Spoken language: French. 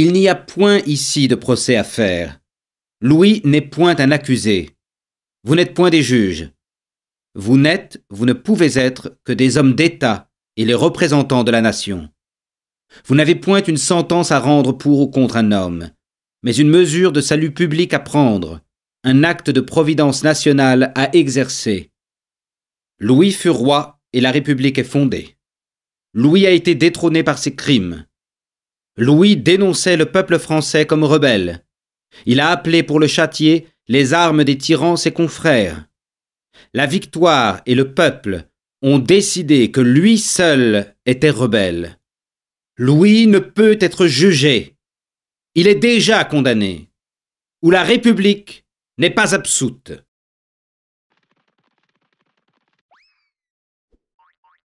Il n'y a point ici de procès à faire. Louis n'est point un accusé. Vous n'êtes point des juges. Vous n'êtes, vous ne pouvez être que des hommes d'État et les représentants de la nation. Vous n'avez point une sentence à rendre pour ou contre un homme, mais une mesure de salut public à prendre, un acte de providence nationale à exercer. Louis fut roi et la République est fondée. Louis a été détrôné par ses crimes. Louis dénonçait le peuple français comme rebelle. Il a appelé pour le châtier les armes des tyrans ses confrères. La victoire et le peuple ont décidé que lui seul était rebelle. Louis ne peut être jugé. Il est déjà condamné. Ou la République n'est pas absoute.